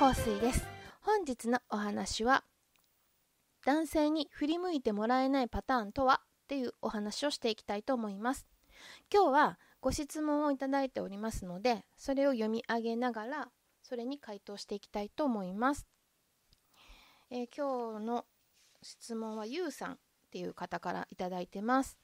香水です本日のお話は男性に振り向いてもらえないパターンとはっていうお話をしていきたいと思います今日はご質問をいただいておりますのでそれを読み上げながらそれに回答していきたいと思います、えー、今日の質問はゆうさんっていう方からいただいてます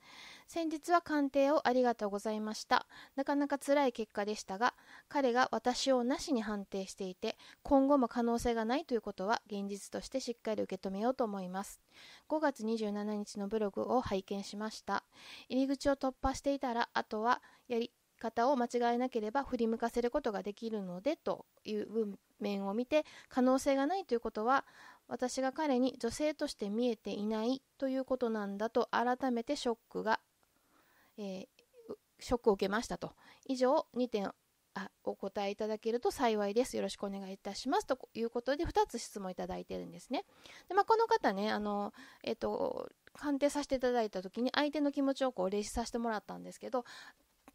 先日は鑑定をありがとうございました。なかなか辛い結果でしたが、彼が私をなしに判定していて、今後も可能性がないということは現実としてしっかり受け止めようと思います。5月27日のブログを拝見しました。入り口を突破していたら、あとはやり方を間違えなければ振り向かせることができるのでという文面を見て可能性がないということは私が彼に女性として見えていないということなんだと改めてショックがえショックを受けましたと。以上2点あお答えいただけると幸いです。よろしくお願いいたします。ということで、2つ質問いただいてるんですね。でまあ、この方ね、あの、えっと、鑑定させていただいた時に相手の気持ちをこう、霊視させてもらったんですけど、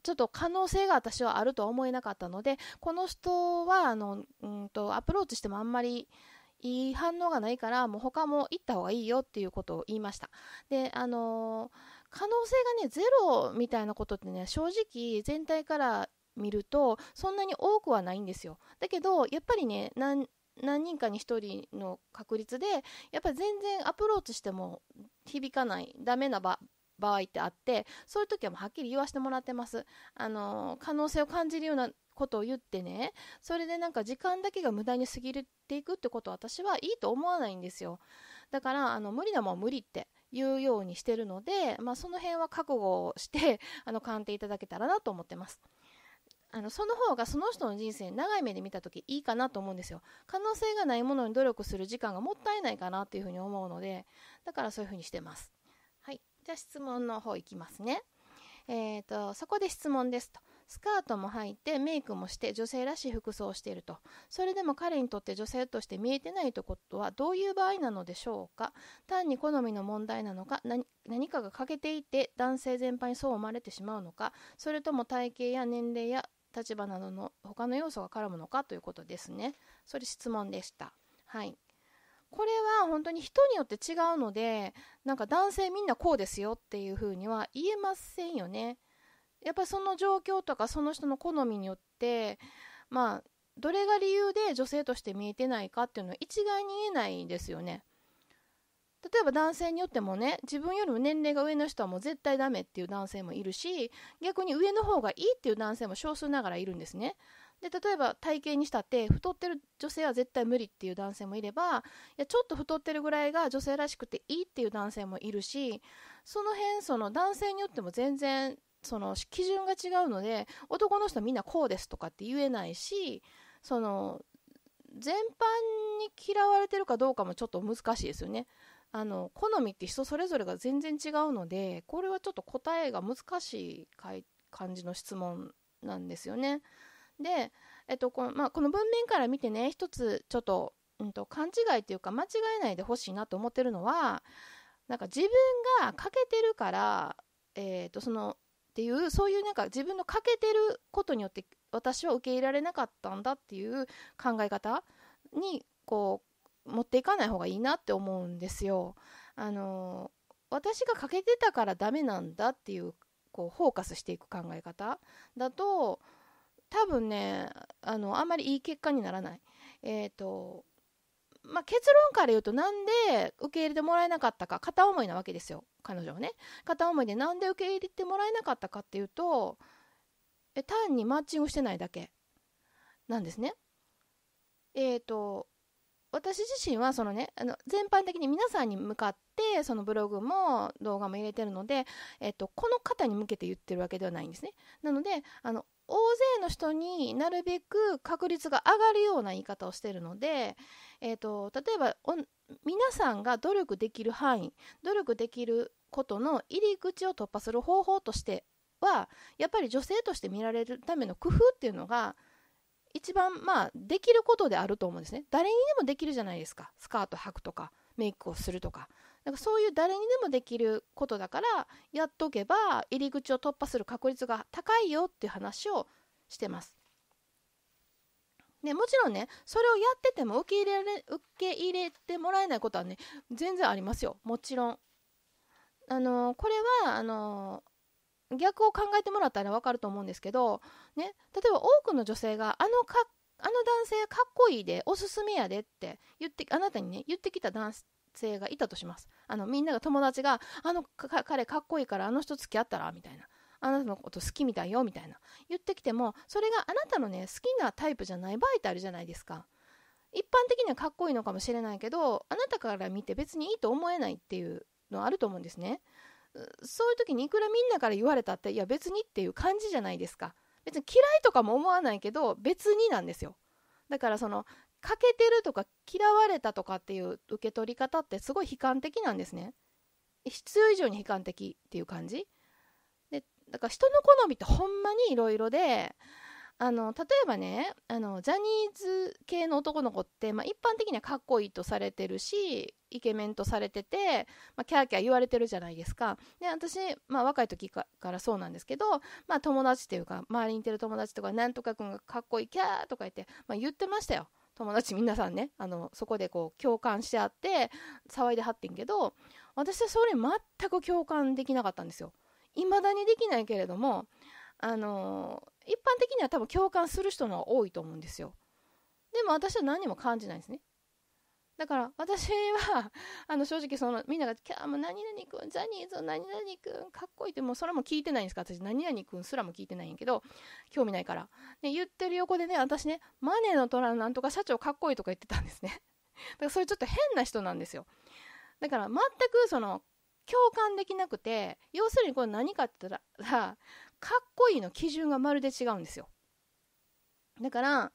ちょっと可能性が私はあるとは思えなかったので、この人は、あの、うんと、アプローチしてもあんまり、いい反応がないから、もう他も行った方がいいよっていうことを言いました。で、あのー可能性がねゼロみたいなことってね正直全体から見るとそんなに多くはないんですよだけどやっぱりね何人かに1人の確率でやっぱ全然アプローチしても響かないダメな場場合ってあってそういう時はもうはっきり言わせてもらってますあの可能性を感じるようなことを言ってねそれでなんか時間だけが無駄に過ぎていくってことは私はいいと思わないんですよだからあの無理なもん無理っていうようにしてるので、まあ、その辺は覚悟をして あの鑑定いただけたらなと思ってます。あのその方がその人の人生長い目で見た時いいかなと思うんですよ可能性がないものに努力する時間がもったいないかなっていうふうに思うのでだからそういうふうにしてますはいじゃあ質問の方いきますねえっ、ー、とそこで質問ですとスカートも履いてメイクもして女性らしい服装をしているとそれでも彼にとって女性として見えてないということはどういう場合なのでしょうか単に好みの問題なのか何かが欠けていて男性全般にそう思われてしまうのかそれとも体型や年齢や立場などの他の要素が絡むのかということですねそれ質問でしたはいこれは本当に人によって違うのでなんか男性みんなこうですよっていうふうには言えませんよねやっぱりその状況とかその人の好みによってまあどれが理由で女性として見えてないかっていうのは一概に言えないんですよね。例えば男性によってもね自分よりも年齢が上の人はもう絶対ダメっていう男性もいるし逆に上の方がいいっていう男性も少数ながらいるんですね。で例えば体型にしたって太ってる女性は絶対無理っていう男性もいればいやちょっと太ってるぐらいが女性らしくていいっていう男性もいるしその辺その男性によっても全然その基準が違うので男の人はみんなこうですとかって言えないしその全般に嫌われてるかどうかもちょっと難しいですよね。あの好みって人それぞれが全然違うのでこれはちょっと答えが難しい感じの質問なんですよね。で、えっとこのまあ、この文面から見てね一つちょっと,、うんと、勘違いっていうか間違えないでほしいなと思ってるのはなんか自分が欠けてるから、えー、とそのっていうそういうなんか自分の欠けてることによって私は受け入れられなかったんだっていう考え方にこう持っていかない方がいいなって思うんですよ。あの私が欠けてたからダメなんだっていうこうフォーカスしていく考え方だと多分ねあのあんまりいい結果にならない。えーとまあ、結論から言うとなんで受け入れてもらえなかったか片思いなわけですよ。彼女はね片思いで何で受け入れてもらえなかったかっていうとえ単にマッチングしてないだけなんですね。えーと、私自身はそのねあの全般的に皆さんに向かってそのブログも動画も入れてるので、えーと、この方に向けて言ってるわけではないんですね。なのであの大勢の人になるべく確率が上がるような言い方をしてるので、えーと、と例えば皆さんが努力できる範囲努力できることの入り口を突破する方法としてはやっぱり女性として見られるための工夫っていうのが一番まあできることであると思うんですね誰にでもできるじゃないですかスカート履くとかメイクをするとかなんかそういう誰にでもできることだからやっとけば入り口を突破する確率が高いよっていう話をしてますね、もちろんね、それをやってても受け入れられ、受け入れてもらえないことはね、全然ありますよ。もちろん。あのこれは、あの逆を考えてもらったら分かると思うんですけど、ね、例えば多くの女性が、あのか、あの男性かっこいいで、おすすめやでって言って、あなたにね、言ってきた男性がいたとします。あの、みんなが友達が、あの彼かっこいいから、あの人付き合ったら、みたいな。あなたのこと好きみたいよみたいな言ってきてもそれがあなたのね好きなタイプじゃない場合ってあるじゃないですか一般的にはかっこいいのかもしれないけどあなたから見て別にいいと思えないっていうのあると思うんですねそういう時にいくらみんなから言われたっていや別にっていう感じじゃないですか別に嫌いとかも思わないけど別になんですよだからその欠けてるとか嫌われたとかっていう受け取り方ってすごい悲観的なんですね必要以上に悲観的っていう感じだから人の好みってほんまにいろいろであの例えばねあのジャニーズ系の男の子って、まあ、一般的にはかっこいいとされてるしイケメンとされてて、まあ、キャーキャー言われてるじゃないですかで私、まあ、若い時からそうなんですけど、まあ、友達っていうか周りにいてる友達とかなんとか君がかっこいいキャーとか言って、まあ、言ってましたよ友達皆さんねあのそこでこう共感し合って騒いではってんけど私はそれ全く共感できなかったんですよいまだにできないけれども、あの一般的には多分共感する人の方が多いと思うんですよ。でも私は何も感じないんですね。だから私はあの正直そのみんなが「キャーもう何々くんジャニーズ何々くんかっこいい」ってもうそれも聞いてないんですか私何々くんすらも聞いてないんやけど興味ないから、ね、言ってる横でね私ね「マネーの虎のなんとか社長かっこいい」とか言ってたんですねだからそれちょっと変な人なんですよだから全くその共感できなくて要するにこれ何かって言ったらかっこいいの基準がまるで違うんですよだから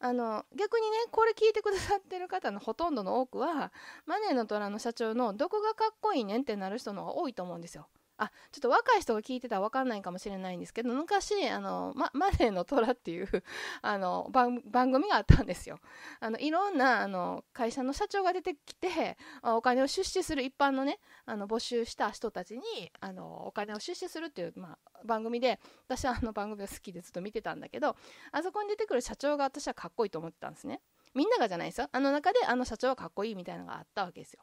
あの逆にねこれ聞いてくださってる方のほとんどの多くはマネーの虎の社長のどこがかっこいいねんってなる人の方が多いと思うんですよあちょっと若い人が聞いてたら分かんないかもしれないんですけど昔あの、ま、マネーの虎っていう あの番組があったんですよあのいろんなあの会社の社長が出てきてお金を出資する一般のねあの募集した人たちにあのお金を出資するっていう、まあ、番組で私はあの番組が好きでずっと見てたんだけどあそこに出てくる社長が私はかっこいいと思ってたんですねみんながじゃないですよあの中であの社長はかっこいいみたいなのがあったわけですよ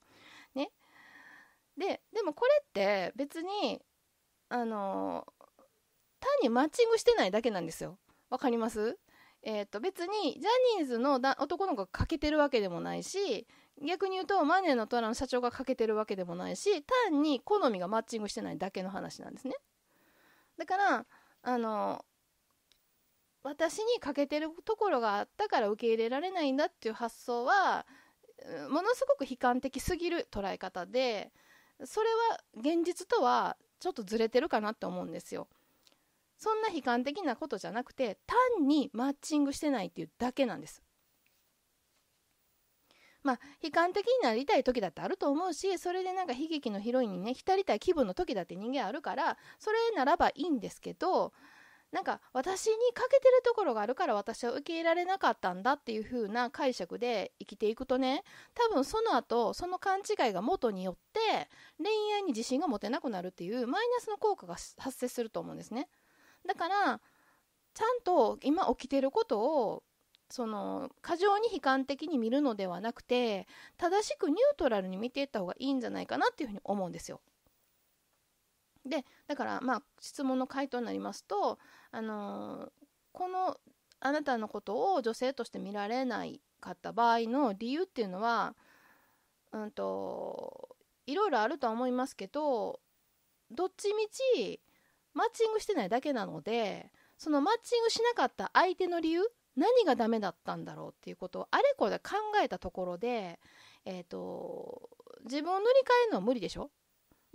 ねででもこれって別にあの単にマッチングしてないだけなんですよわかりますえー、と別にジャニーズの男の子が欠けてるわけでもないし逆に言うとマネーの虎の社長が欠けてるわけでもないし単に好みがマッチングしてないだけの話なんですねだからあの私に欠けてるところがあったから受け入れられないんだっていう発想はものすごく悲観的すぎる捉え方でそれは現実とはちょっとずれてるかなって思うんですよ。そんな悲観的なことじゃなくて単にマッチングしてないっていうだけなんです。まあ、悲観的になりたい時だってあると思うしそれでなんか悲劇のヒロインにね浸りたい気分の時だって人間あるからそれならばいいんですけどなんか私に欠けてるところがあるから私は受け入れられなかったんだっていう風な解釈で生きていくとね多分その後その勘違いが元によって恋愛に自信が持てなくなるっていうマイナスの効果が発生すると思うんですねだからちゃんと今起きてることをその過剰に悲観的に見るのではなくて正しくニュートラルに見ていった方がいいんじゃないかなっていうふうに思うんですよ。でだからまあ質問の回答になりますと、あのー、このあなたのことを女性として見られないかった場合の理由っていうのは、うんと、いろいろあるとは思いますけどどっちみちマッチングしてないだけなのでそのマッチングしなかった相手の理由何がダメだったんだろうっていうことをあれこれ考えたところで、えーと、自分を塗り替えるのは無理でしょ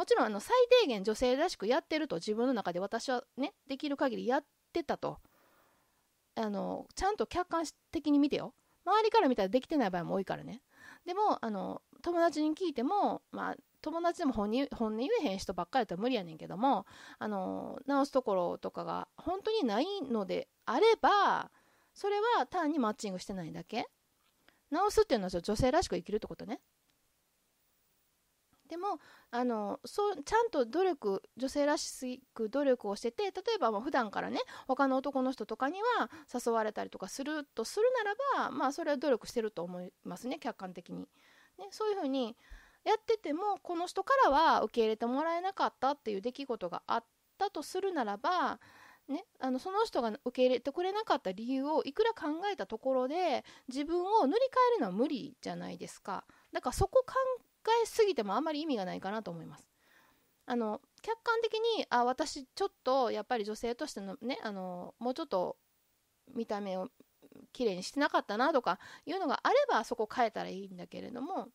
もちろんあの最低限女性らしくやってると自分の中で私はねできる限りやってたとあのちゃんと客観的に見てよ周りから見たらできてない場合も多いからねでもあの友達に聞いても、まあ、友達でも本音言えへん人ばっかりやったら無理やねんけどもあの直すところとかが本当にないのであればそれは単にマッチングしてないだけ直すっていうのは女性らしく生きるってことねでもあのそうちゃんと努力女性らしく努力をしてて例えばまう普段からね他の男の人とかには誘われたりとかするとするならばまあそれは努力してると思いますね客観的に。ね、そういうふうにやっててもこの人からは受け入れてもらえなかったっていう出来事があったとするならば、ね、あのその人が受け入れてくれなかった理由をいくら考えたところで自分を塗り替えるのは無理じゃないですか。だからそこ解しすぎてもあんまり意味がないかなと思います。あの客観的にあ私ちょっとやっぱり女性としてのねあのもうちょっと見た目を綺麗にしてなかったなとかいうのがあればそこ変えたらいいんだけれども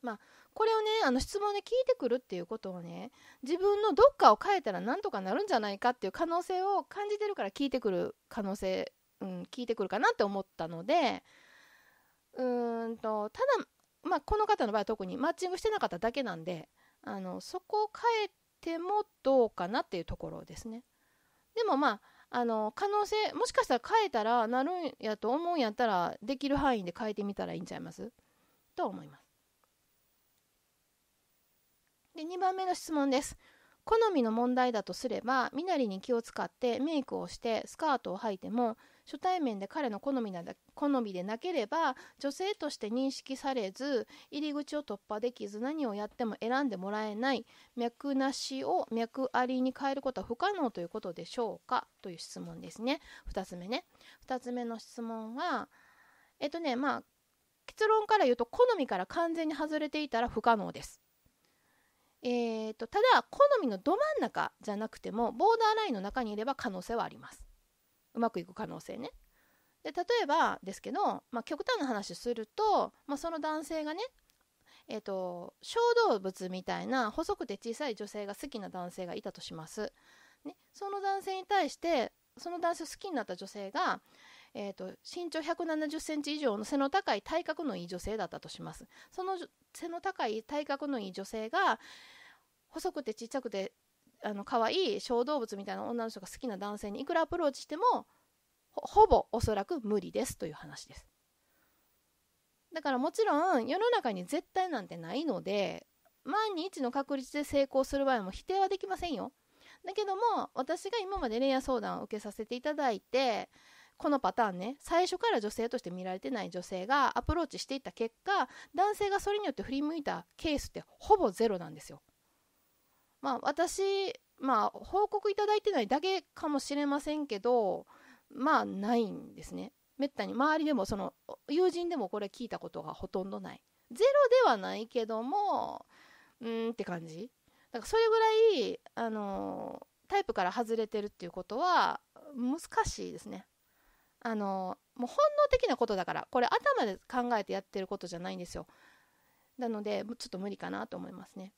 まあこれをねあの質問で聞いてくるっていうことをね自分のどっかを変えたらなんとかなるんじゃないかっていう可能性を感じてるから聞いてくる可能性、うん、聞いてくるかなって思ったのでうーんとただまあ、この方の場合は特にマッチングしてなかっただけなんであのそこを変えてもどうかなっていうところですね。でもまああの可能性もしかしたら変えたらなるんやと思うんやったらできる範囲で変えてみたらいいんちゃいますと思います。で2番目の質問です。好みの問題だとすれば身なりに気を使ってメイクをしてスカートを履いても初対面で彼の好みなだ好みでなければ女性として認識されず入り口を突破できず何をやっても選んでもらえない脈なしを脈ありに変えることは不可能ということでしょうかという質問ですね2つ目ね2つ目の質問はえっとねまあ結論から言うと好みから完全に外れていたら不可能ですえーと、ただ好みのど真ん中じゃなくてもボーダーラインの中にいれば可能性はありますうまくいく可能性ねで例えばですけど、まあ、極端な話すると、まあ、その男性がねえーと小動物みたいな細くて小さい女性が好きな男性がいたとします、ね、その男性に対してその男性を好きになった女性がえーと、身長1 7 0ンチ以上の背の高い体格のいい女性だったとしますその背の高い体格のいい女性が細くてちっちゃくてあの可愛い小動物みたいな女の人が好きな男性にいくらアプローチしてもほぼおそらく無理ですという話ですだからもちろん世の中に絶対なんてないので万に一の確率で成功する場合も否定はできませんよだけども私が今まで恋愛相談を受けさせていただいてこのパターンね最初から女性として見られてない女性がアプローチしていった結果男性がそれによって振り向いたケースってほぼゼロなんですよ。まあ私まあ報告いただいてないだけかもしれませんけどまあないんですね。めったに周りでもその友人でもこれ聞いたことがほとんどない。ゼロではないけどもうんって感じ。だからそれぐらいあのタイプから外れてるっていうことは難しいですね。あのもう本能的なことだからこれ頭で考えてやってることじゃないんですよなのでちょっと無理かなと思いますね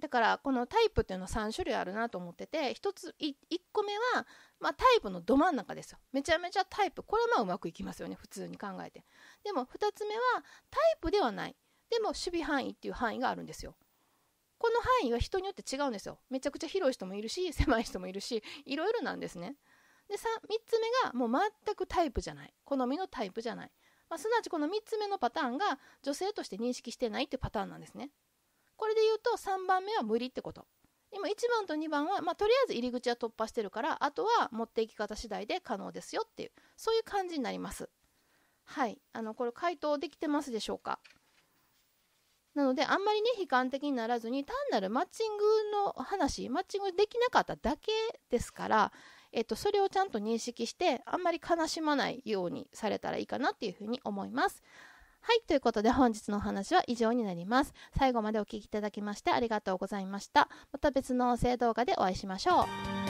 だからこのタイプっていうのは3種類あるなと思ってて1つ1個目は、まあ、タイプのど真ん中ですよめちゃめちゃタイプこれはまあうまくいきますよね普通に考えてでも2つ目はタイプではないでも守備範囲っていう範囲があるんですよこの範囲は人によって違うんですよめちゃくちゃ広い人もいるし狭い人もいるしいろいろなんですねで 3, 3つ目がもう全くタイプじゃない好みのタイプじゃない、まあ、すなわちこの3つ目のパターンが女性として認識してないっていうパターンなんですねこれで言うと3番目は無理ってこと今1番と2番は、まあ、とりあえず入り口は突破してるからあとは持っていき方次第で可能ですよっていうそういう感じになりますはいあのこれ回答できてますでしょうかなのであんまりね悲観的にならずに単なるマッチングの話マッチングできなかっただけですからえっと、それをちゃんと認識して、あんまり悲しまないようにされたらいいかなっていうふうに思います。はい。ということで本日のお話は以上になります。最後までお聴きいただきましてありがとうございました。また別の音声動画でお会いしましょう。